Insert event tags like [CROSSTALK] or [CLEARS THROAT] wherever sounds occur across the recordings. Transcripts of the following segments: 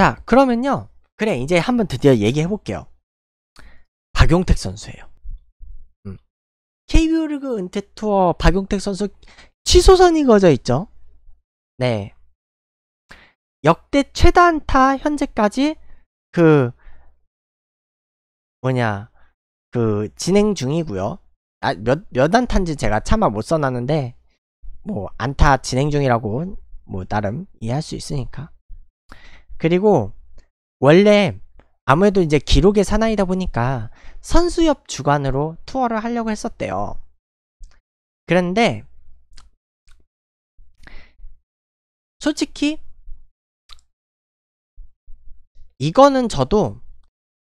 자 그러면요 그래 이제 한번 드디어 얘기해 볼게요 박용택 선수예요 음. KBO 리그 은퇴 투어 박용택 선수 취소선이 거져 있죠 네 역대 최다 안타 현재까지 그 뭐냐 그 진행 중이고요 아, 몇, 몇 안타인지 제가 차마 못 써놨는데 뭐 안타 진행 중이라고 뭐 나름 이해할 수 있으니까 그리고 원래 아무래도 이제 기록의 사나이다 보니까 선수협 주관으로 투어를 하려고 했었대요. 그런데 솔직히 이거는 저도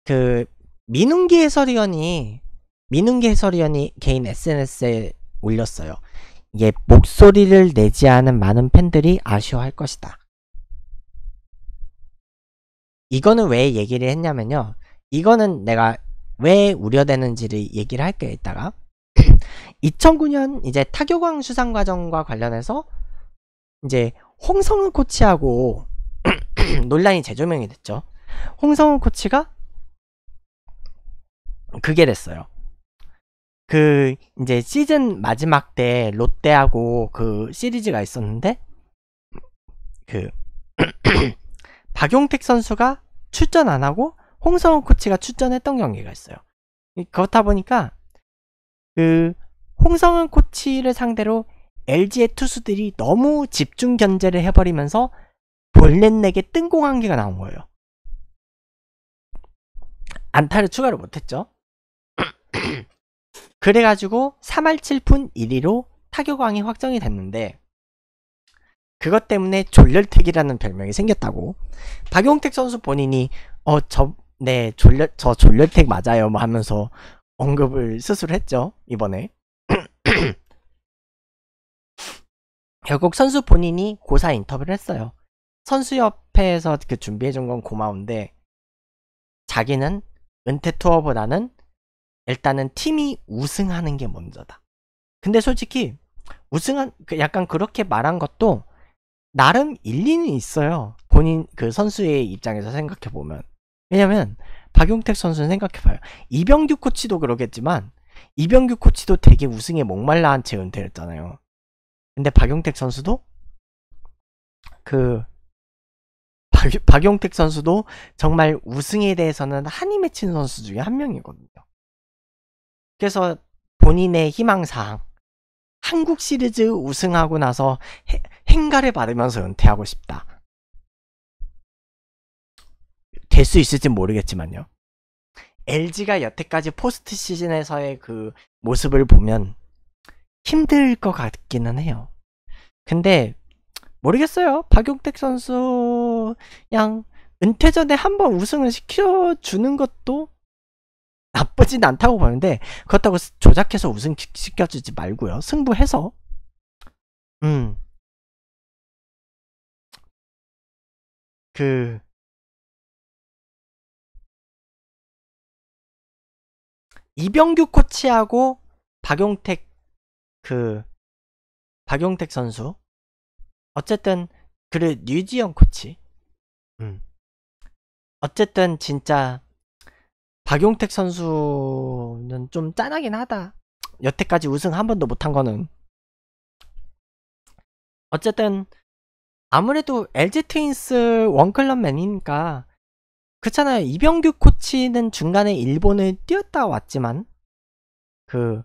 그 민웅기 해설위원이 민웅기 해설위원이 개인 SNS에 올렸어요. 예, 목소리를 내지 않은 많은 팬들이 아쉬워할 것이다. 이거는 왜 얘기를 했냐면요. 이거는 내가 왜 우려되는지를 얘기를 할게요, 이따가. 2009년 [LAUGHS] 이제 타교광 수상 과정과 관련해서 이제 홍성은 코치하고 [CLEARS THROAT] 논란이 재조명이 됐죠. 홍성은 코치가 그게 됐어요. 그 이제 시즌 마지막 때 롯데하고 그 시리즈가 있었는데 그 [CLEARS THROAT] 박용택 선수가 출전 안 하고 홍성훈 코치가 출전했던 경기가 있어요. 그렇다 보니까 그홍성은 코치를 상대로 LG의 투수들이 너무 집중 견제를 해버리면서 볼넷 내게 뜬 공 한 개가 나온 거예요. 안타를 추가로 못했죠. [CLEARS THROAT] 그래가지고 3할 7푼 1위로 타격왕이 확정이 됐는데 그것 때문에 졸렬택이라는 별명이 생겼다고 박용택 선수 본인이 어 저네 졸렬 저 졸렬택 맞아요 뭐 하면서 언급을 스스로 했죠 이번에 [CLEARS THROAT] 결국 선수 본인이 고사 인터뷰를 했어요 선수옆에서그 준비해준 건 고마운데 자기는 은퇴 투어보다는 일단은 팀이 우승하는 게 먼저다 근데 솔직히 우승한 그 약간 그렇게 말한 것도 나름 일리는 있어요. 본인 그 선수의 입장에서 생각해 보면. 왜냐면 박용택 선수는 생각해 봐요. 이병규 코치도 그러겠지만 이병규 코치도 되게 우승에 목말라 한채 은퇴했잖아요. 근데 박용택 선수도 그 박, 박용택 선수도 정말 우승에 대해서는 한이 맺힌 선수 중에 한 명이거든요. 그래서 본인의 희망사항 한국 시리즈 우승하고 나서 행가를 받으면서 은퇴하고 싶다. 될 수 있을지 모르겠지만요. LG가 여태까지 포스트 시즌에서의 그 모습을 보면 힘들 것 같기는 해요. 근데 모르겠어요. 박용택 선수 양 은퇴 전에 한번 우승을 시켜주는 것도 나쁘진 않다고 보는데 그렇다고 조작해서 우승 시켜주지 말고요. 승부해서 음. 그 이병규 코치하고 박용택 그 박용택 선수 어쨌든 그래 뉴지영 코치 음 어쨌든 진짜 박용택 선수는 좀 짠하긴 하다. 여태까지 우승 한 번도 못한 거는. 어쨌든 아무래도 LG 트윈스 원클럽맨이니까 그렇잖아요. 이병규 코치는 중간에 일본을 뛰었다 왔지만 그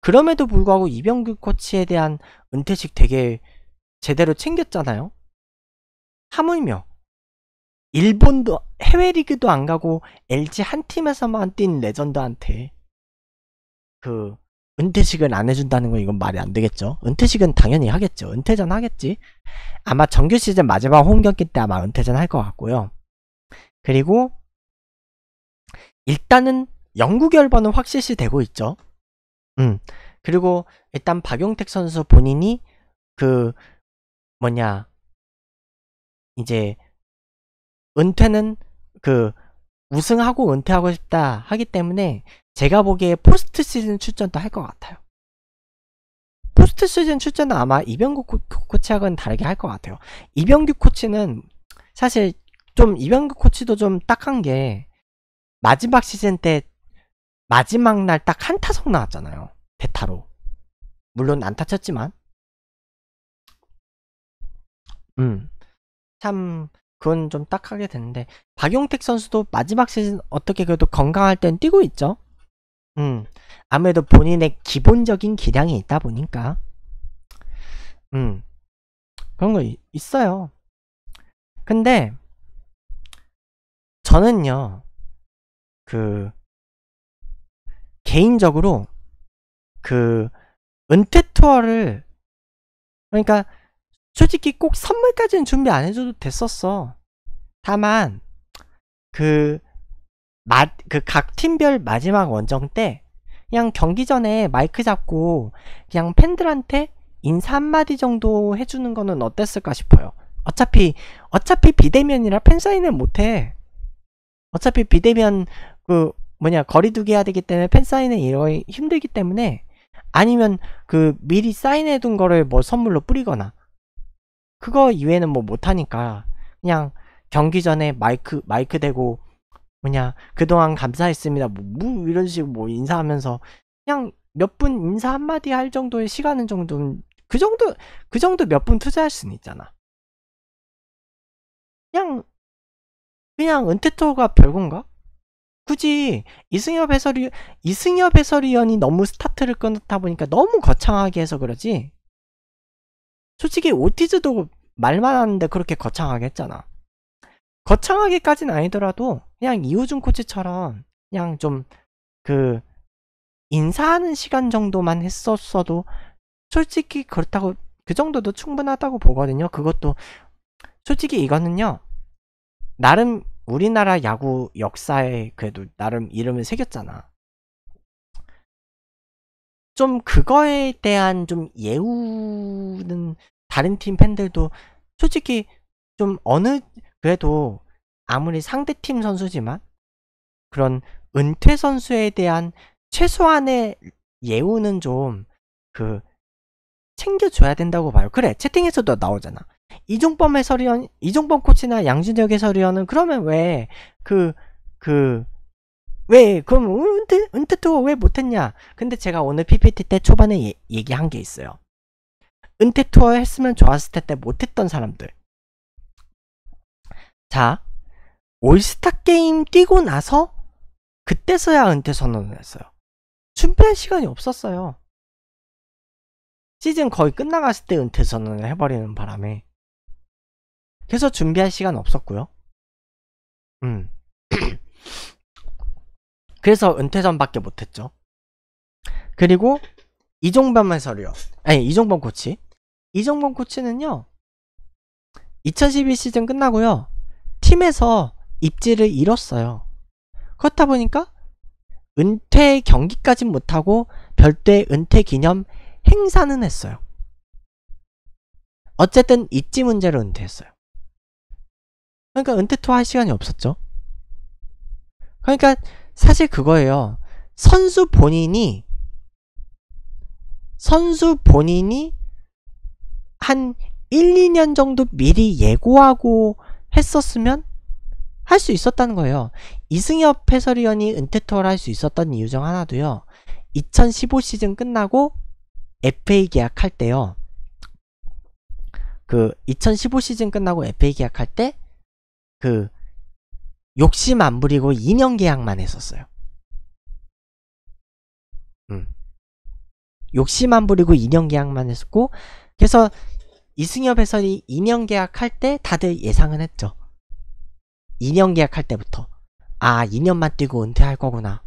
그럼에도 불구하고 이병규 코치에 대한 은퇴식 되게 제대로 챙겼잖아요. 하물며 일본도 해외 리그도 안 가고 LG 한 팀에서만 뛴 레전드한테 그은퇴식은안 해준다는 건 이건 말이 안 되겠죠. 은퇴식은 당연히 하겠죠. 은퇴전 하겠지. 아마 정규 시즌 마지막 홈 경기 때 아마 은퇴전 할 것 같고요. 그리고 일단은 영구 결번은 확실시 되고 있죠. 음. 그리고 일단 박용택 선수 본인이 그 뭐냐 이제 은퇴는 그 우승하고 은퇴하고 싶다 하기 때문에 제가 보기에 포스트 시즌 출전도 할 것 같아요. 포스트 시즌 출전은 아마 이병규 코, 코치하고는 다르게 할 것 같아요. 이병규 코치는 사실 좀 이병규 코치도 좀 딱한 게 마지막 시즌 때 마지막 날 딱 한 타석 나왔잖아요. 대타로. 물론 안타 쳤지만. 음. 참 그건 좀 딱하게 됐는데 박용택 선수도 마지막 시즌 어떻게 그래도 건강할 땐 뛰고 있죠. 음 아무래도 본인의 기본적인 기량이 있다 보니까 음 그런 거 있어요. 근데 저는요 그 개인적으로 그 은퇴 투어를 그러니까 솔직히 꼭 선물까지는 준비 안 해줘도 됐었어. 다만 그그각 팀별 마지막 원정 때 그냥 경기 전에 마이크 잡고 그냥 팬들한테 인사 한마디 정도 해주는 거는 어땠을까 싶어요. 어차피 어차피 비대면이라 팬 사인은 못해. 어차피 비대면 그 뭐냐 거리두기 해야 되기 때문에 팬 사인은 이러기 힘들기 때문에 아니면 그 미리 사인해둔 거를 뭐 선물로 뿌리거나 그거 이외에는 뭐 못하니까 그냥 경기 전에 마이크 마이크 대고 뭐냐 그동안 감사했습니다 뭐, 뭐 이런 식으로 뭐 인사하면서 그냥 몇 분 인사 한마디 할 정도의 시간은 정도는 그 정도 그 정도 몇 분 투자할 수는 있잖아 그냥 그냥 은퇴토가 별건가? 굳이 이승엽 해설위 이승엽 해설위원이 너무 스타트를 끊었다 보니까 너무 거창하게 해서 그러지 솔직히 오티즈도 말만 하는데 그렇게 거창하게 했잖아. 거창하게까진 아니더라도 그냥 이호준 코치처럼 그냥 좀 그 인사하는 시간 정도만 했었어도 솔직히 그렇다고 그 정도도 충분하다고 보거든요. 그것도 솔직히 이거는요. 나름 우리나라 야구 역사에 그래도 나름 이름을 새겼잖아. 좀 그거에 대한 좀 예우는 다른 팀 팬들도 솔직히 좀 어느 그래도 아무리 상대 팀 선수지만 그런 은퇴 선수에 대한 최소한의 예우는 좀 그 챙겨줘야 된다고 봐요. 그래 채팅에서도 나오잖아. 이종범 해설위원, 이종범 코치나 양준혁 해설위원은 그러면 왜 그 그 왜 그, 그, 그럼 은퇴 은퇴 투어 왜 못했냐? 근데 제가 오늘 PPT 때 초반에 예, 얘기한 게 있어요. 은퇴 투어 했으면 좋았을 텐데 못했던 사람들. 자, 올스타 게임 뛰고 나서 그때서야 은퇴 선언을 했어요. 준비할 시간이 없었어요. 시즌 거의 끝나갔을 때 은퇴 선언을 해버리는 바람에. 그래서 준비할 시간 없었고요. 음. [CLEARS THROAT] 그래서 은퇴전밖에 못했죠. 그리고 이종범 해설이요. 아니 이종범 코치. 이정범 코치는요 2012 시즌 끝나고요 팀에서 입지를 잃었어요 그렇다 보니까 은퇴 경기까진 못하고 별도의 은퇴 기념 행사는 했어요 어쨌든 입지 문제로 은퇴했어요 그러니까 은퇴 투어 할 시간이 없었죠 그러니까 사실 그거예요 선수 본인이 선수 본인이 한 1, 2년 정도 미리 예고하고 했었으면 할 수 있었다는 거예요. 이승엽 해설위원이 은퇴 투어를 할 수 있었던 이유 중 하나도요. 2015 시즌 끝나고 FA 계약할 때요. 그 2015 시즌 끝나고 FA 계약할 때 그 욕심 안 부리고 2년 계약만 했었어요. 음. 욕심 안 부리고 2년 계약만 했었고 그래서 이승엽 해설이 2년 계약할 때 다들 예상은 했죠. 2년 계약할 때부터 아 2년만 뛰고 은퇴할 거구나.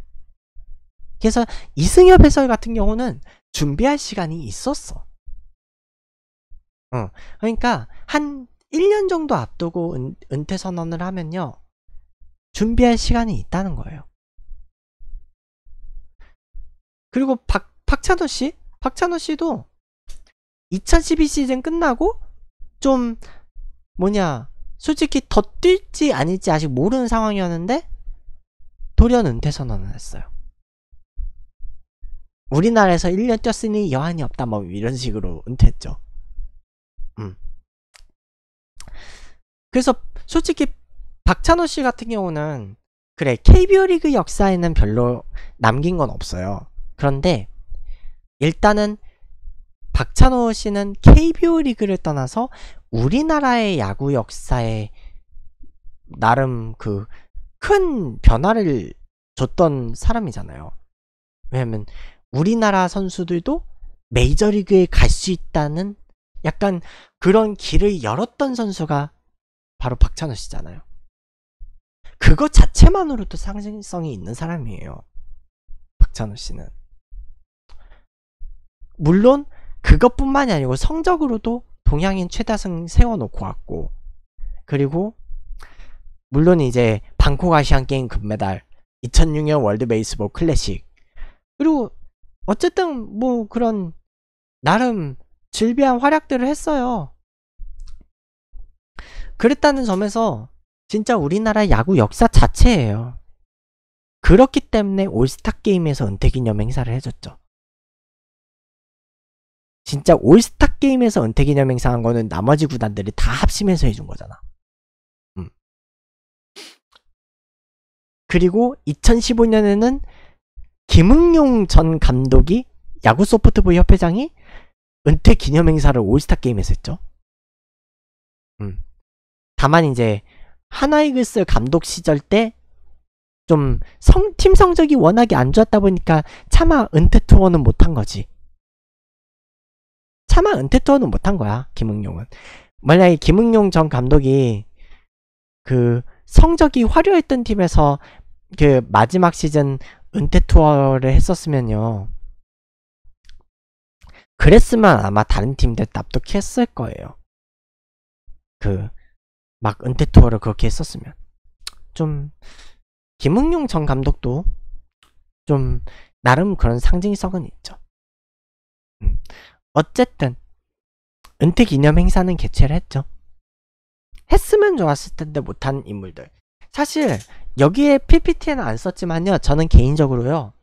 그래서 이승엽 해설 같은 경우는 준비할 시간이 있었어. 어, 그러니까 한 1년 정도 앞두고 은, 은퇴 선언을 하면요. 준비할 시간이 있다는 거예요. 그리고 박, 박찬호 씨? 박찬호 씨도 2012 시즌 끝나고 좀 뭐냐 솔직히 더 뛸지 아닐지 아직 모르는 상황이었는데 돌연 은퇴 선언을 했어요. 우리나라에서 1년 뛰었으니 여한이 없다 뭐 이런 식으로 은퇴했죠. 음. 그래서 솔직히 박찬호 씨 같은 경우는 그래 KBO 리그 역사에는 별로 남긴 건 없어요. 그런데 일단은 박찬호 씨는 KBO 리그를 떠나서 우리나라의 야구 역사에 나름 그 큰 변화를 줬던 사람이잖아요. 왜냐면 우리나라 선수들도 메이저리그에 갈 수 있다는 약간 그런 길을 열었던 선수가 바로 박찬호 씨잖아요. 그거 자체만으로도 상징성이 있는 사람이에요. 박찬호 씨는. 물론 그것뿐만이 아니고 성적으로도 동양인 최다승 세워놓고 왔고 그리고 물론 이제 방콕 아시안 게임 금메달 2006년 월드 베이스볼 클래식 그리고 어쨌든 뭐 그런 나름 즐비한 활약들을 했어요. 그랬다는 점에서 진짜 우리나라 야구 역사 자체예요. 그렇기 때문에 올스타 게임에서 은퇴기념 행사를 해줬죠. 진짜 올스타 게임에서 은퇴 기념 행사한 거는 나머지 구단들이 다 합심해서 해준 거잖아. 음. 그리고 2015년에는 김흥용전 감독이 야구 소프트부 협회장이 은퇴 기념 행사를 올스타 게임에서 했죠. 음. 다만 이제 하나이글스 감독 시절 때 좀 팀 성적이 워낙에 안 좋았다 보니까 차마 은퇴 투어는 못한 거지. 차마 은퇴 투어는 못한 거야 김흥용은 만약에 김흥용전 감독이 그 성적이 화려했던 팀에서 그 마지막 시즌 은퇴 투어를 했었으면요 그랬으면 아마 다른 팀들 납득했을 거예요 그 막 은퇴 투어를 그렇게 했었으면 좀김흥용전 감독도 좀 나름 그런 상징성은 있죠. 음. 어쨌든 은퇴 기념 행사는 개최를 했죠. 했으면 좋았을 텐데 못한 인물들. 사실 여기에 PPT에는 안 썼지만요. 저는 개인적으로요.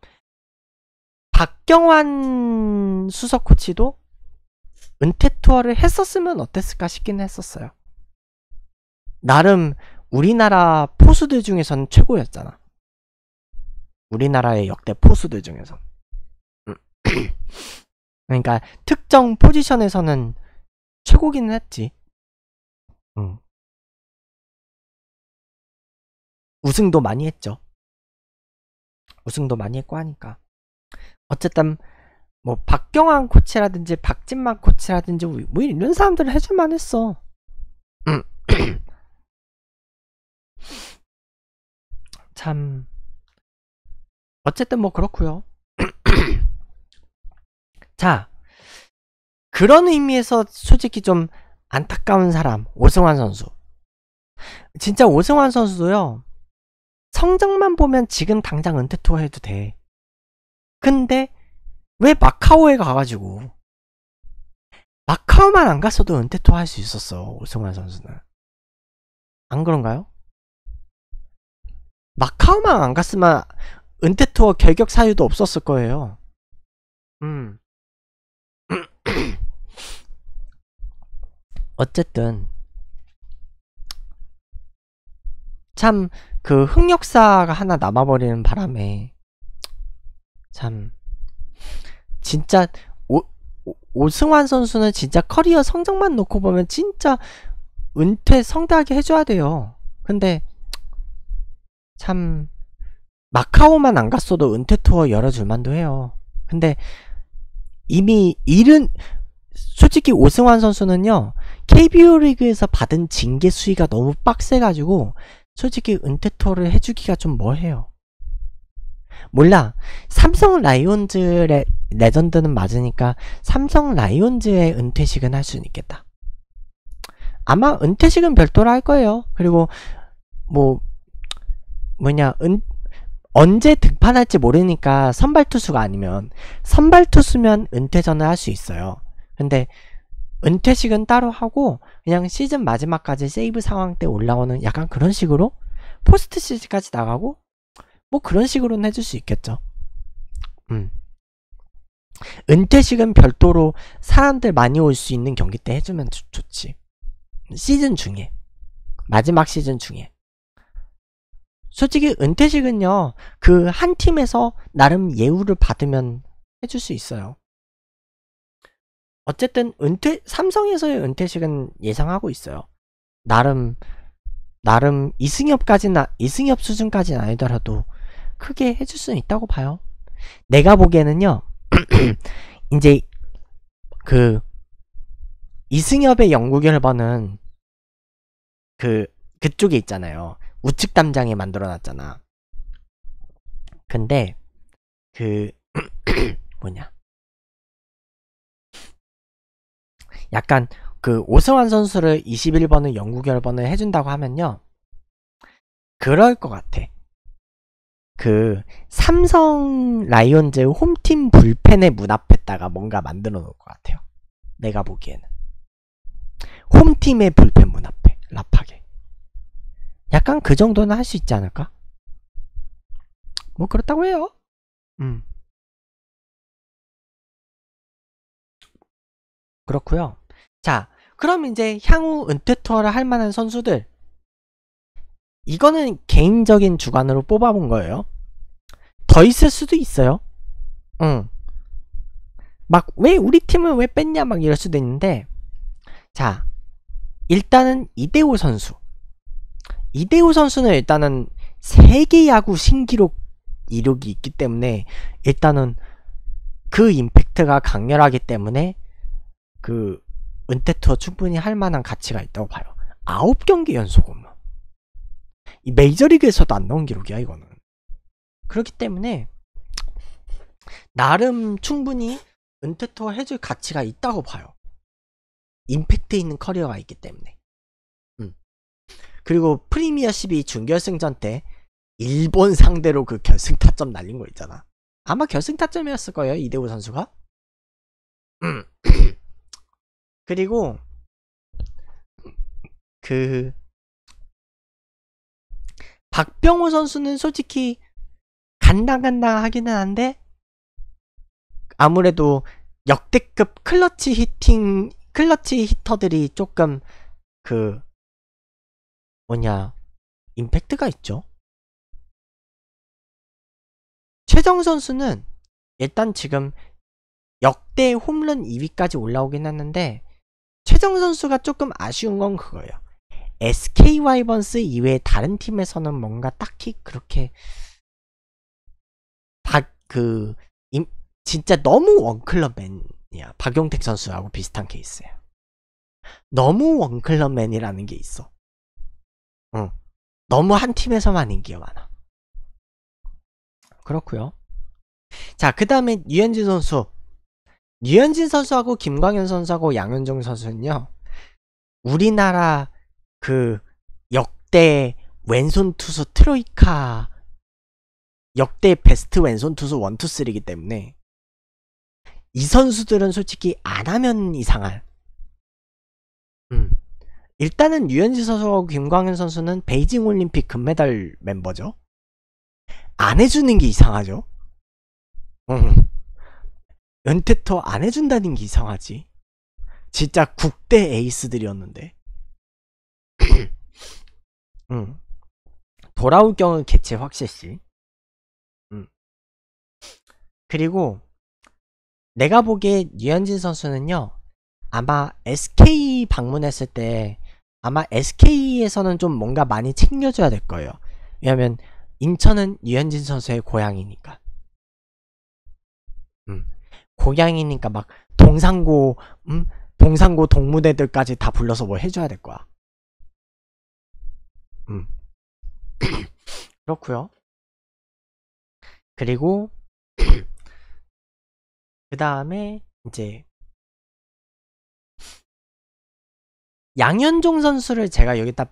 박경환 수석 코치도 은퇴 투어를 했었으면 어땠을까 싶긴 했었어요. 나름 우리나라 포수들 중에서는 최고였잖아. 우리나라의 역대 포수들 중에서. 음. [CLEARS THROAT] 그러니까 특정 포지션에서는 최고기는 했지. 응. 우승도 많이 했죠. 우승도 많이 했고 하니까. 어쨌든 뭐 박경환 코치라든지 박진만 코치라든지 뭐, 뭐 이런 사람들을 해줄만 했어. 응. [CLEARS THROAT] 참 어쨌든 뭐 그렇고요. 자, 그런 의미에서 솔직히 좀 안타까운 사람, 오승환 선수. 진짜 오승환 선수도요, 성적만 보면 지금 당장 은퇴 투어 해도 돼. 근데 왜 마카오에 가가지고 마카오만 안 갔어도 은퇴 투어 할 수 있었어 오승환 선수는 안 그런가요? 마카오만 안 갔으면 은퇴 투어 결격 사유도 없었을 거예요. 음 어쨌든 참 그 흑역사가 하나 남아버리는 바람에 참 진짜 오, 오승환 선수는 진짜 커리어 성적만 놓고 보면 진짜 은퇴 성대하게 해줘야 돼요. 근데 참 마카오만 안 갔어도 은퇴 투어 열어줄 만도 해요. 근데 이미 일은 솔직히 오승환 선수는요 KBO 리그에서 받은 징계 수위가 너무 빡세가지고 솔직히 은퇴토를 해주기가 좀 뭐해요. 몰라 삼성 라이온즈 레, 레전드는 맞으니까 삼성 라이온즈의 은퇴식은 할 수는 있겠다. 아마 은퇴식은 별도로 할 거예요. 그리고 뭐 뭐냐 은, 언제 등판할지 모르니까 선발 투수가 아니면 선발 투수면 은퇴전을 할 수 있어요. 근데 은퇴식은 따로 하고 그냥 시즌 마지막까지 세이브 상황 때 올라오는 약간 그런 식으로 포스트 시즌까지 나가고 뭐 그런 식으로는 해줄 수 있겠죠. 음. 은퇴식은 별도로 사람들 많이 올 수 있는 경기 때 해주면 좋, 좋지. 시즌 중에. 마지막 시즌 중에. 솔직히 은퇴식은요, 그 한 팀에서 나름 예우를 받으면 해줄 수 있어요. 어쨌든 은퇴 삼성에서의 은퇴식은 예상하고 있어요. 나름 나름 이승엽까지나 이승엽 수준까지는 아니더라도 크게 해줄 수는 있다고 봐요. 내가 보기에는요. [CLEARS THROAT] 이제 그 이승엽의 연구결과는그 그쪽에 있잖아요. 우측 담장에 만들어 놨잖아. 근데 그 [CLEARS THROAT] 뭐냐 약간 그 오승환 선수를 21번을 영구 결번을 해준다고 하면요. 그럴 것 같아. 그 삼성 라이온즈 홈팀 불펜의 문 앞에다가 뭔가 만들어 놓을 것 같아요. 내가 보기에는. 홈팀의 불펜 문 앞에 라파게. 약간 그 정도는 할 수 있지 않을까? 뭐 그렇다고 해요. 음. 그렇고요. 자, 그럼 이제 향후 은퇴 투어를 할 만한 선수들 이거는 개인적인 주관으로 뽑아본 거예요. 더 있을 수도 있어요. 응. 막 왜 우리 팀을 왜 뺐냐 막 이럴 수도 있는데 자 일단은 이대호 선수 이대호 선수는 일단은 세계 야구 신기록 이력이 있기 때문에 일단은 그 임팩트가 강렬하기 때문에 그 은퇴 투어 충분히 할 만한 가치가 있다고 봐요. 아홉 경기 연속 홈런. 이 메이저리그에서도 안 나온 기록이야 이거는. 그렇기 때문에 나름 충분히 은퇴 투어 해줄 가치가 있다고 봐요. 임팩트 있는 커리어가 있기 때문에. 음. 그리고 프리미어 12중결승전때 일본 상대로 그 결승 타점 날린 거 있잖아. 아마 결승 타점이었을 거예요 이대호 선수가. 음. 그리고 그 박병호 선수는 솔직히 간당간당하기는 한데 아무래도 역대급 클러치 히팅 클러치 히터들이 조금 그 뭐냐 임팩트가 있죠. 최정 선수는 일단 지금 역대 홈런 2위까지 올라오긴 했는데 최정 선수가 조금 아쉬운 건 그거예요. SK 와이번스 이외에 다른 팀에서는 뭔가 딱히 그렇게 박그 진짜 너무 원클럽맨이야. 박용택 선수하고 비슷한 케이스예요. 너무 원클럽맨이라는 게 있어. 응. 너무 한 팀에서만 인기가 많아. 그렇고요. 자, 그 다음에 유현진 선수 류현진 선수하고 김광현 선수하고 양현종 선수는요 우리나라 그 역대 왼손 투수 트로이카 역대 베스트 왼손 투수 원투쓰리기 때문에 이 선수들은 솔직히 안 하면 이상할 음. 일단은 류현진 선수하고 김광현 선수는 베이징 올림픽 금메달 멤버죠 안 해주는 게 이상하죠 음. 연태터 안 해준다는 게 이상하지. 진짜 국대 에이스들이었는데. [COUGHS] 응. 돌아올 경우 개체 확실시. 응. 그리고 내가 보기에 류현진 선수는요. 아마 SK 방문했을 때 아마 SK에서는 좀 뭔가 많이 챙겨줘야 될 거예요. 왜냐면 인천은 류현진 선수의 고향이니까. 응. 고양이니까 막 동상고 음? 동상고 동무대들까지 다 불러서 뭐 해줘야 될 거야. 음. [CLEARS THROAT] 그렇고요. 그리고 [CLEARS THROAT] 그 다음에 이제 양현종 선수를 제가 여기다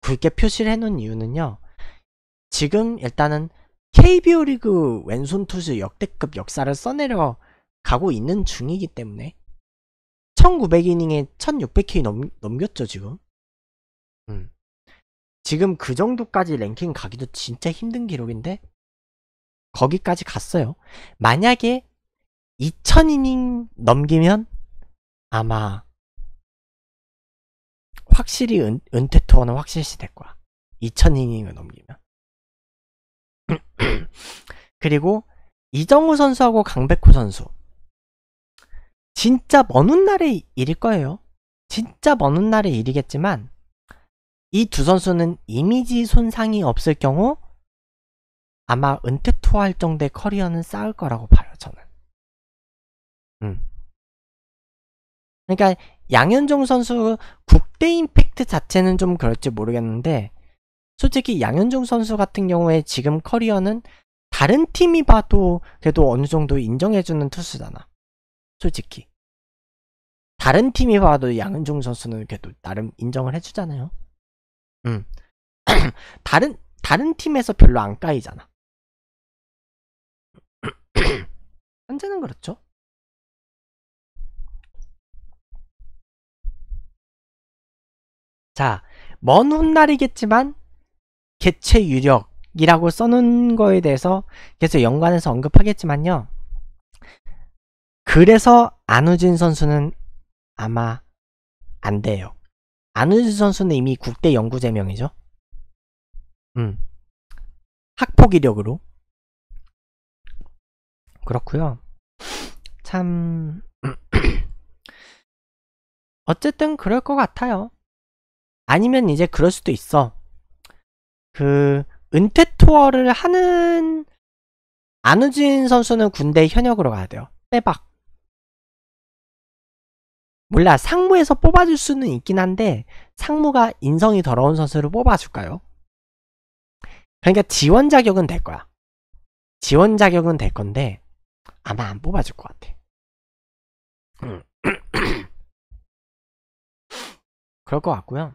굵게 표시를 해놓은 이유는요. 지금 일단은 KBO 리그 왼손 투수 역대급 역사를 써내려 가고 있는 중이기 때문에 1900이닝에 1600K 넘, 넘겼죠 지금 음. 지금 그 정도까지 랭킹 가기도 진짜 힘든 기록인데 거기까지 갔어요 만약에 2000이닝 넘기면 아마 확실히 은, 은퇴 투어는 확실시 될 거야 2000이닝을 넘기면 [CLEARS THROAT] 그리고 이정우 선수하고 강백호 선수 진짜 먼 훗날의 일일 거예요. 진짜 먼 훗날의 일이겠지만 이 두 선수는 이미지 손상이 없을 경우 아마 은퇴 투어할 정도의 커리어는 쌓을 거라고 봐요 저는. 음. 그러니까 양현종 선수 국대 임팩트 자체는 좀 그럴지 모르겠는데 솔직히 양현종 선수 같은 경우에 지금 커리어는 다른 팀이 봐도 그래도 어느 정도 인정해주는 투수잖아. 솔직히. 다른 팀이 봐도 양은종 선수는 그래도 나름 인정을 해주잖아요. 음. [CLEARS THROAT] 다른, 다른 팀에서 별로 안 까이잖아. [CLEARS THROAT] 현재는 그렇죠. 자, 먼 훗날이겠지만 개체 유력이라고 써놓은 거에 대해서 계속 연관해서 언급하겠지만요. 그래서 안우진 선수는 아마 안 돼요. 안우진 선수는 이미 국대 연구제명이죠. 음. 학폭 이력으로. 그렇구요참 [CLEARS THROAT] 어쨌든 그럴 것 같아요. 아니면 이제 그럴 수도 있어. 그 은퇴 투어를 하는 안우진 선수는 군대 현역으로 가야 돼요. 빼박. 몰라 상무에서 뽑아줄 수는 있긴 한데 상무가 인성이 더러운 선수를 뽑아줄까요? 그러니까 지원 자격은 될 거야. 지원 자격은 될 건데 아마 안 뽑아줄 것 같아. 음. [CLEARS THROAT] 그럴 것 같고요.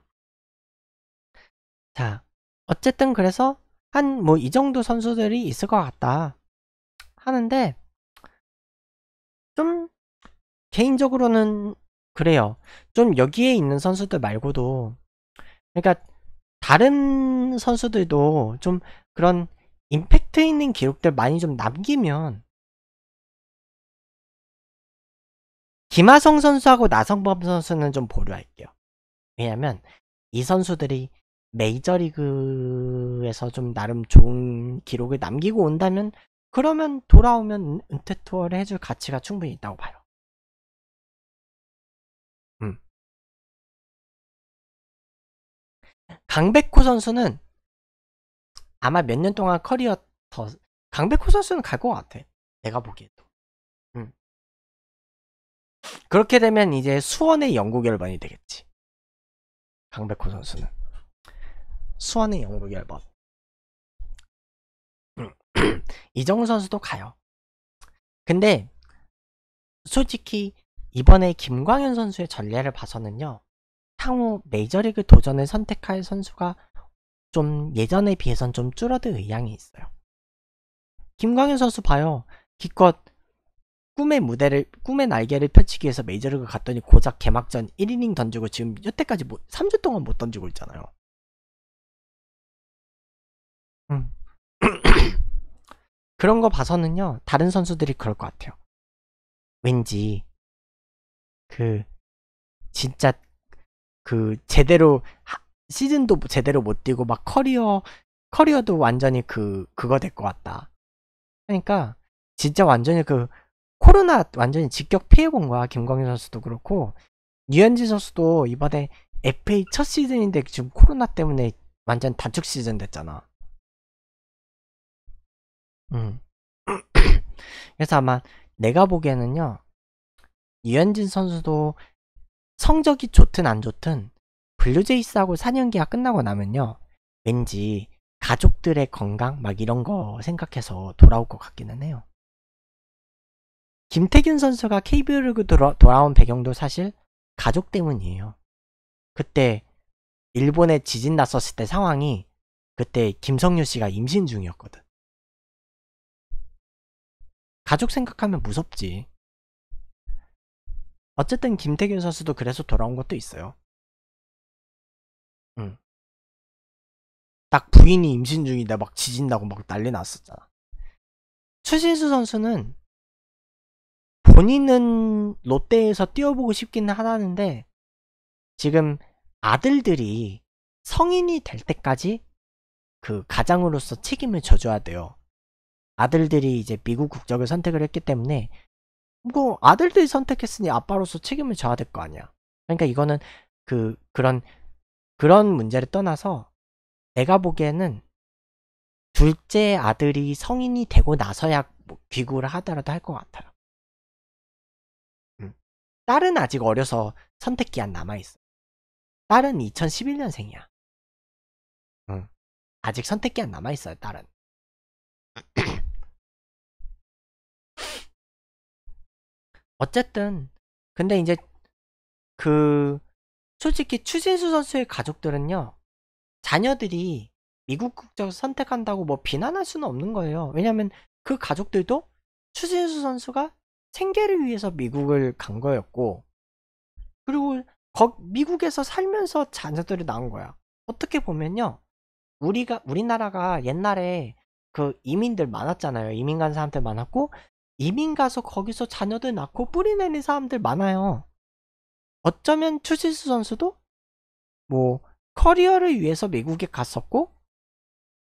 자, 어쨌든 그래서 한 뭐 이 정도 선수들이 있을 것 같다 하는데 좀 개인적으로는 그래요. 좀 여기에 있는 선수들 말고도 그러니까 다른 선수들도 좀 그런 임팩트 있는 기록들 많이 좀 남기면 김하성 선수하고 나성범 선수는 좀 보류할게요. 왜냐면 이 선수들이 메이저리그에서 좀 나름 좋은 기록을 남기고 온다면 그러면 돌아오면 은퇴 투어를 해줄 가치가 충분히 있다고 봐요. 강백호 선수는 아마 몇 년 동안 커리어 더 강백호 선수는 갈 것 같아. 내가 보기에도. 음. 그렇게 되면 이제 수원의 영국 열반이 되겠지. 강백호 선수는 수원의 영국 열반. 음. [CLEARS THROAT] 이정우 선수도 가요. 근데 솔직히 이번에 김광현 선수의 전례를 봐서는요. 향후 메이저리그 도전을 선택할 선수가 좀 예전에 비해선 좀 줄어들 의향이 있어요. 김광현 선수 봐요. 기껏 꿈의 무대를 꿈의 날개를 펼치기 위해서 메이저리그 갔더니 고작 개막전 1이닝 던지고 지금 여태까지 못, 뭐 3주 동안 못 던지고 있잖아요. 음. [CLEARS THROAT] 그런 거 봐서는요. 다른 선수들이 그럴 것 같아요. 왠지 그 진짜 그 제대로 시즌도 제대로 못 뛰고 막 커리어 커리어도 완전히 그 그거 될 것 같다. 그러니까 진짜 완전히 그 코로나 완전히 직격 피해 본 거야 김광현 선수도 그렇고 유현진 선수도 이번에 FA 첫 시즌인데 지금 코로나 때문에 완전 단축 시즌 됐잖아. 음. [CLEARS THROAT] 그래서 아마 내가 보기에는요 유현진 선수도 성적이 좋든 안 좋든 블루제이스하고 4년 기가 끝나고 나면요. 왠지 가족들의 건강 막 이런 거 생각해서 돌아올 것 같기는 해요. 김태균 선수가 KBO리그 돌아, 온 배경도 사실 가족 때문이에요. 그때 일본에 지진 났었을 때 상황이 그때 김성유 씨가 임신 중이었거든. 가족 생각하면 무섭지. 어쨌든 김태균 선수도 그래서 돌아온 것도 있어요. 응. 딱 부인이 임신 중인데막 지진다고 막 난리 났었잖아. 추신수 선수는 본인은 롯데에서 뛰어보고 싶기는 하다는데 지금 아들들이 성인이 될 때까지 그 가장으로서 책임을 져줘야 돼요. 아들들이 이제 미국 국적을 선택을 했기 때문에 뭐 아들들이 선택했으니 아빠로서 책임을 져야 될 거 아니야. 그러니까 이거는 그 그런 그런 문제를 떠나서 내가 보기에는 둘째 아들이 성인이 되고 나서야 뭐 귀국을 하더라도 할 것 같아요. 음. 딸은 아직 어려서 선택 기한 남아 있어. 딸은 2011년생이야. 음. 아직 선택 기한 남아 있어요. 딸은. 어쨌든 근데 이제 그 솔직히 추진수 선수의 가족들은요 자녀들이 미국 국적 을 선택한다고 뭐 비난할 수는 없는 거예요 왜냐면 하그 가족들도 추진수 선수가 생계를 위해서 미국을 간 거였고 그리고 거, 미국에서 살면서 자녀들이 나온 거야 어떻게 보면요 우리가 우리나라가 옛날에 그 이민들 많았잖아요 이민 간 사람들 많았고 이민 가서 거기서 자녀들 낳고 뿌리 내는 사람들 많아요. 어쩌면 추신수 선수도 뭐 커리어를 위해서 미국에 갔었고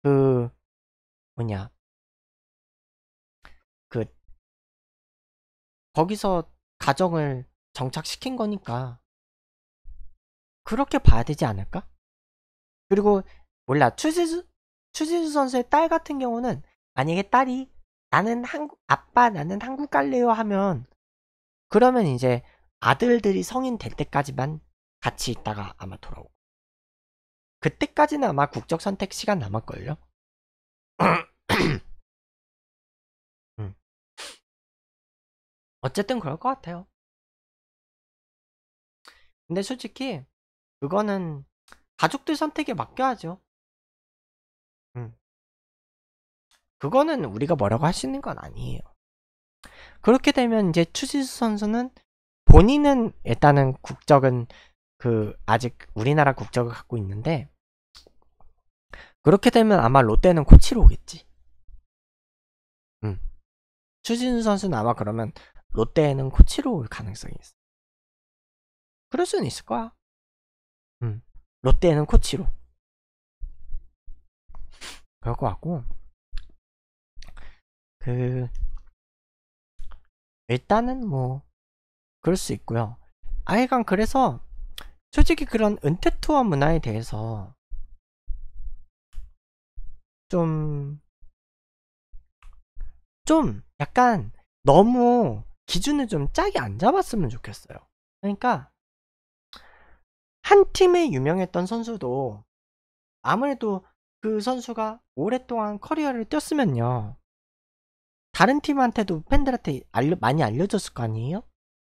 그 뭐냐 그 거기서 가정을 정착시킨 거니까 그렇게 봐야 되지 않을까? 그리고 몰라 추신수 추신수 선수의 딸 같은 경우는 만약에 딸이 나는 한국 아빠 나는 한국 갈래요 하면 그러면 이제 아들들이 성인 될 때까지만 같이 있다가 아마 돌아오고 그때까지는 아마 국적 선택 시간 남았걸요. [CLEARS THROAT] 음. 어쨌든 그럴 것 같아요. 근데 솔직히 그거는 가족들 선택에 맡겨야죠. 그거는 우리가 뭐라고 할 수 있는 건 아니에요. 그렇게 되면 이제 추진수 선수는 본인은 일단은 국적은 그 아직 우리나라 국적을 갖고 있는데 그렇게 되면 아마 롯데는 코치로 오겠지. 음. 추진수 선수는 아마 그러면 롯데에는 코치로 올 가능성이 있어. 그럴 수는 있을 거야. 음. 롯데에는 코치로. 그럴 것 같고. 그 일단은 뭐 그럴 수 있고요. 아예간 그래서 솔직히 그런 은퇴 투어 문화에 대해서 좀좀 좀 약간 너무 기준을 좀 짜게 안 잡았으면 좋겠어요. 그러니까 한 팀에 유명했던 선수도 아무래도 그 선수가 오랫동안 커리어를 뛰었으면요. 다른 팀한테도 팬들한테 알려, 많이 알려졌을 거 아니에요?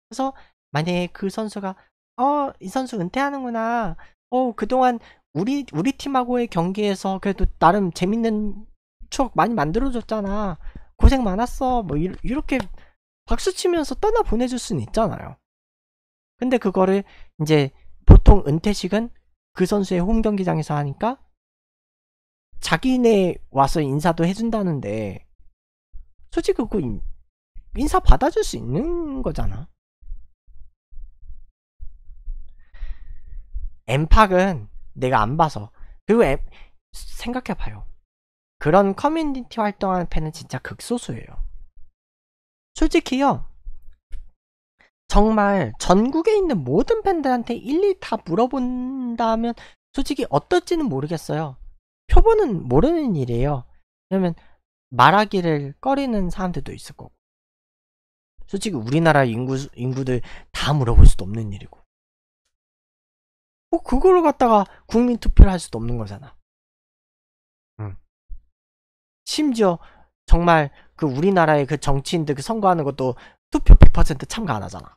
그래서 만약에 그 선수가 어, 이 선수 은퇴하는구나. 어, 그동안 우리 우리 팀하고의 경기에서 그래도 나름 재밌는 추억 많이 만들어줬잖아. 고생 많았어. 뭐 이, 이렇게 박수 치면서 떠나 보내줄 수는 있잖아요. 근데 그거를 이제 보통 은퇴식은 그 선수의 홈 경기장에서 하니까 자기네 와서 인사도 해준다는데 솔직히 그거 인사 받아줄 수 있는 거잖아. 엠팍은 내가 안 봐서 그 앱, 생각해봐요. 그런 커뮤니티 활동하는 팬은 진짜 극소수예요. 솔직히요. 정말 전국에 있는 모든 팬들한테 일일이 다 물어본다면 솔직히 어떨지는 모르겠어요. 표본은 모르는 일이에요. 왜냐면 말하기를 꺼리는 사람들도 있을 거고 솔직히 우리나라 인구 인구들 다 물어볼 수도 없는 일이고 뭐 그걸 갖다가 국민 투표를 할 수도 없는 거잖아. 응. 심지어 정말 그 우리나라의 그 정치인들 그 선거하는 것도 투표 100% 참가 안 하잖아.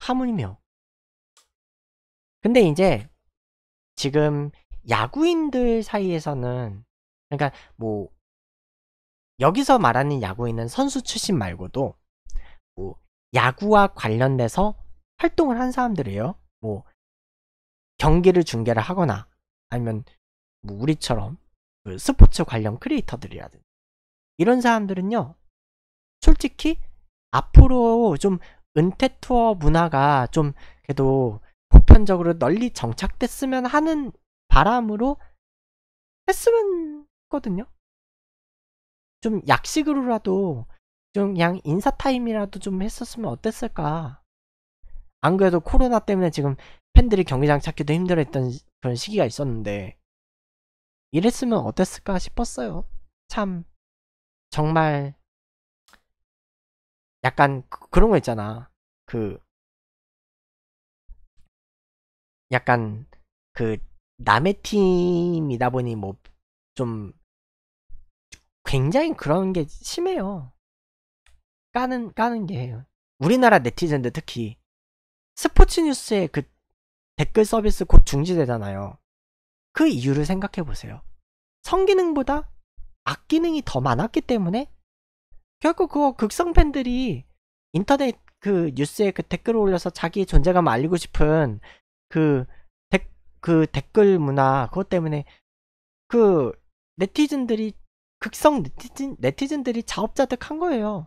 하물며. 근데 이제 지금 야구인들 사이에서는 그러니까 뭐 여기서 말하는 야구인은 선수 출신 말고도 뭐 야구와 관련돼서 활동을 한 사람들이에요. 뭐 경기를 중계를 하거나 아니면 뭐 우리처럼 그 스포츠 관련 크리에이터들이라든지 이런 사람들은요. 솔직히 앞으로 좀 은퇴 투어 문화가 좀 그래도 보편적으로 널리 정착됐으면 하는 바람으로 했으면 했거든요. 좀 약식으로라도 좀 그냥 인사 타임이라도 좀 했었으면 어땠을까. 안 그래도 코로나 때문에 지금 팬들이 경기장 찾기도 힘들어했던 그런 시기가 있었는데 이랬으면 어땠을까 싶었어요. 참 정말 약간 그, 그런 거 있잖아. 그 약간 그 남의 팀이다 보니 뭐좀 굉장히 그런 게 심해요. 까는 까는 게 우리나라 네티즌들 특히 스포츠 뉴스의 그 댓글 서비스 곧 중지되잖아요. 그 이유를 생각해 보세요. 성기능보다 악기능이 더 많았기 때문에 결국 그거 극성 팬들이 인터넷 그 뉴스에 그 댓글을 올려서 자기 존재감을 알리고 싶은 그, 데, 그 댓글 문화 그것 때문에 그 네티즌들이 극성 네티즌, 네티즌들이 자업자득한 거예요.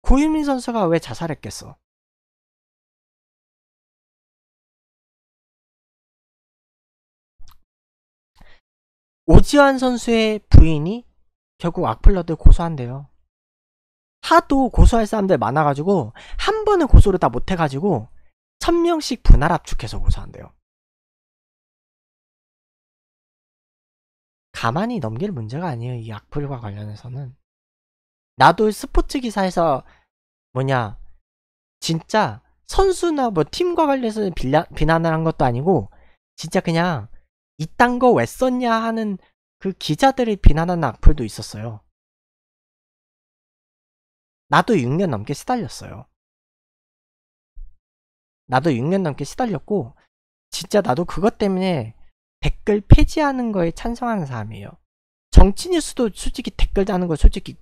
고유민 선수가 왜 자살했겠어? 오지환 선수의 부인이 결국 악플러들 고소한대요. 하도 고소할 사람들 많아가지고 한 번은 고소를 다 못해가지고 천명씩 분할 압축해서 고소한대요. 가만히 넘길 문제가 아니에요. 이 악플과 관련해서는. 나도 스포츠 기사에서 뭐냐, 진짜 선수나 뭐 팀과 관련해서 빌라, 비난을 한 것도 아니고, 진짜 그냥 이딴 거 왜 썼냐 하는 그기자들이 비난하는 악플도 있었어요. 나도 6년 넘게 시달렸어요. 나도 6년 넘게 시달렸고, 진짜 나도 그것 때문에 댓글 폐지하는 거에 찬성하는 사람이에요. 정치 뉴스도 솔직히 댓글 다는 거 솔직히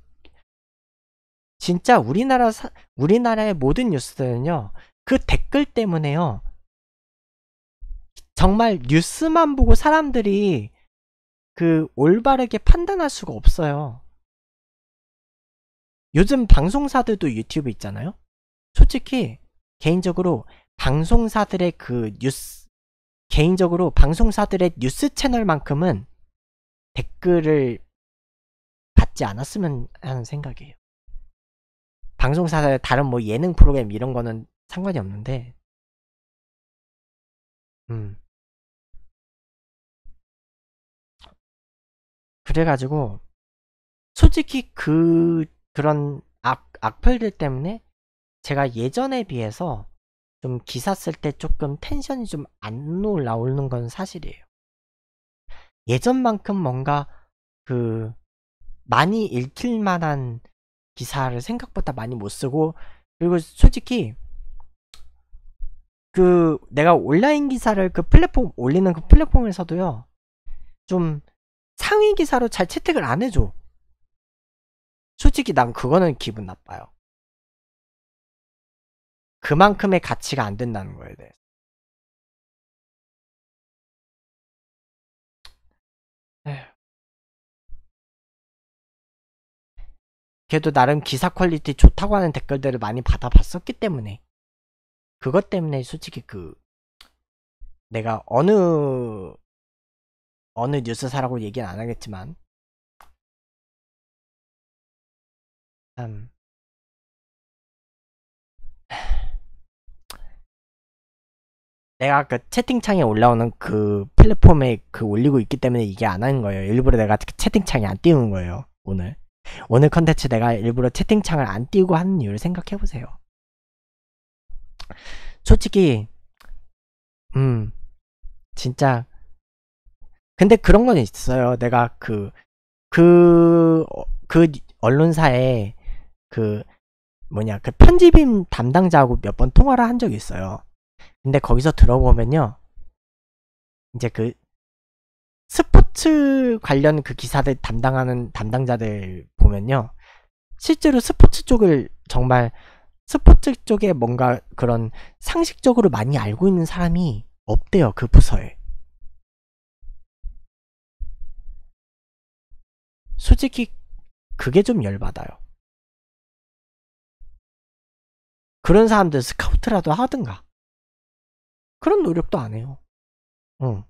진짜 우리나라 사, 우리나라의 모든 뉴스들은요. 그 댓글 때문에요. 정말 뉴스만 보고 사람들이 그 올바르게 판단할 수가 없어요. 요즘 방송사들도 유튜브 있잖아요. 솔직히 개인적으로 방송사들의 그 뉴스 개인적으로 방송사들의 뉴스 채널만큼은 댓글을 받지 않았으면 하는 생각이에요. 방송사의 다른 뭐 예능 프로그램 이런 거는 상관이 없는데, 음. 그래가지고, 솔직히 그, 그런 악, 악플들 때문에 제가 예전에 비해서 좀 기사 쓸 때 조금 텐션이 좀안 올라오는 건 사실이에요. 예전만큼 뭔가 그 많이 읽힐 만한 기사를 생각보다 많이 못 쓰고 그리고 솔직히 그 내가 온라인 기사를 그 플랫폼 올리는 그 플랫폼에서도요 좀 상위 기사로 잘 채택을 안 해줘 솔직히 난 그거는 기분 나빠요 그만큼의 가치가 안 된다는 거에 대해서. 걔도 네. 나름 기사 퀄리티 좋다고 하는 댓글들을 많이 받아봤었기 때문에 그것 때문에 솔직히 그 내가 어느 어느 뉴스사라고 얘기는 안 하겠지만 음. 내가 아 채팅창에 올라오는 그 플랫폼에 그 올리고 있기 때문에 이게 안 하는 거예요. 일부러 내가 채팅창에 안 띄우는 거예요. 오늘. 오늘 컨텐츠 내가 일부러 채팅창을 안 띄우고 하는 이유를 생각해 보세요. 솔직히, 음, 진짜. 근데 그런 건 있어요. 내가 그, 그, 어, 그 언론사에 그, 뭐냐, 그편집인 담당자하고 몇 번 통화를 한 적이 있어요. 근데 거기서 들어보면요. 이제 그 스포츠 관련 그 기사들 담당하는 담당자들 보면요. 실제로 스포츠 쪽을 정말 스포츠 쪽에 뭔가 그런 상식적으로 많이 알고 있는 사람이 없대요. 그 부서에. 솔직히 그게 좀 열받아요. 그런 사람들 스카우트라도 하든가. 그런 노력도 안 해요. 응.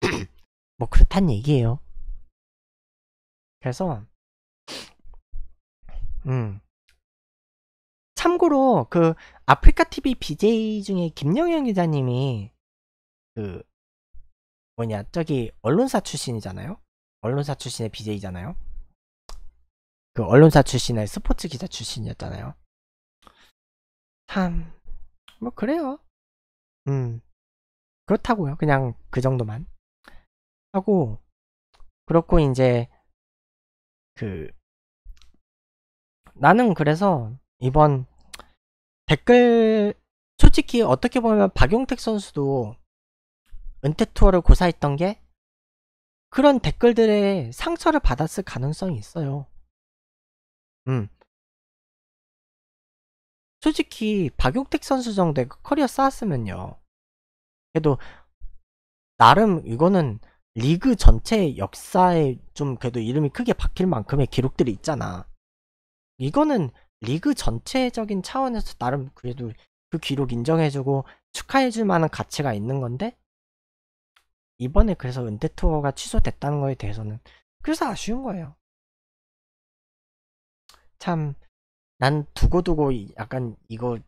[CLEARS THROAT] 뭐 그렇단 얘기예요. 그래서 [SNIFFS] 음. 참고로 그 아프리카 TV BJ 중에 김영현 기자님이 그 뭐냐 저기 언론사 출신이잖아요. 언론사 출신의 BJ잖아요. 그 언론사 출신의 스포츠 기자 출신이었잖아요. 참 뭐 그래요. 음, 그렇다고요. 그냥 그 정도만 하고 그렇고 이제 그 나는 그래서 이번 댓글 솔직히 어떻게 보면 박용택 선수도 은퇴 투어를 고사했던 게 그런 댓글들의 상처를 받았을 가능성이 있어요. 음. 솔직히 박용택 선수 정도의 그 커리어 쌓았으면요. 그래도 나름 이거는 리그 전체 역사에 좀 그래도 이름이 크게 박힐 만큼의 기록들이 있잖아. 이거는 리그 전체적인 차원에서 나름 그래도 그 기록 인정해주고 축하해줄 만한 가치가 있는 건데 이번에 그래서 은퇴 투어가 취소됐다는 거에 대해서는 그래서 아쉬운 거예요. 참난 두고두고 약간 이거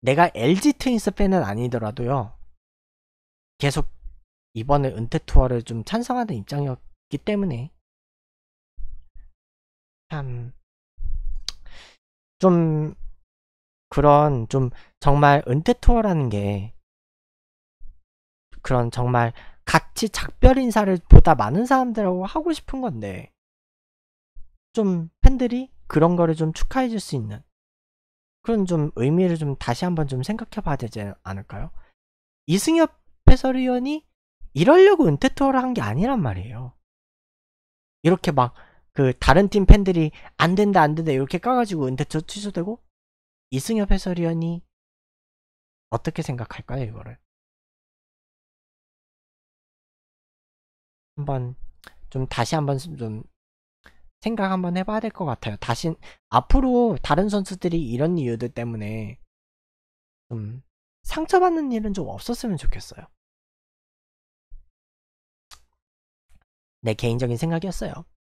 내가 LG 트윈스 팬은 아니더라도요. 계속 이번에 은퇴 투어를 좀 찬성하는 입장이었기 때문에 참 좀 그런 좀 정말 은퇴 투어라는 게 그런 정말 같이 작별 인사를 보다 많은 사람들하고 하고 싶은 건데 좀 팬들이 그런 거를 좀 축하해 줄 수 있는 그런 좀 의미를 좀 다시 한번 좀 생각해 봐야 되지 않을까요? 이승엽 해설위원이 이러려고 은퇴 투어를 한 게 아니란 말이에요. 이렇게 막 그 다른 팀 팬들이 안 된다 안 된다 이렇게 까가지고 은퇴 투어 취소되고 이승엽 해설위원이 어떻게 생각할까요 이거를? 한번 좀 다시 한번 좀 생각 한번 해봐야 될 것 같아요. 다시 앞으로 다른 선수들이 이런 이유들 때문에 좀 상처받는 일은 좀 없었으면 좋겠어요. 내 개인적인 생각이었어요.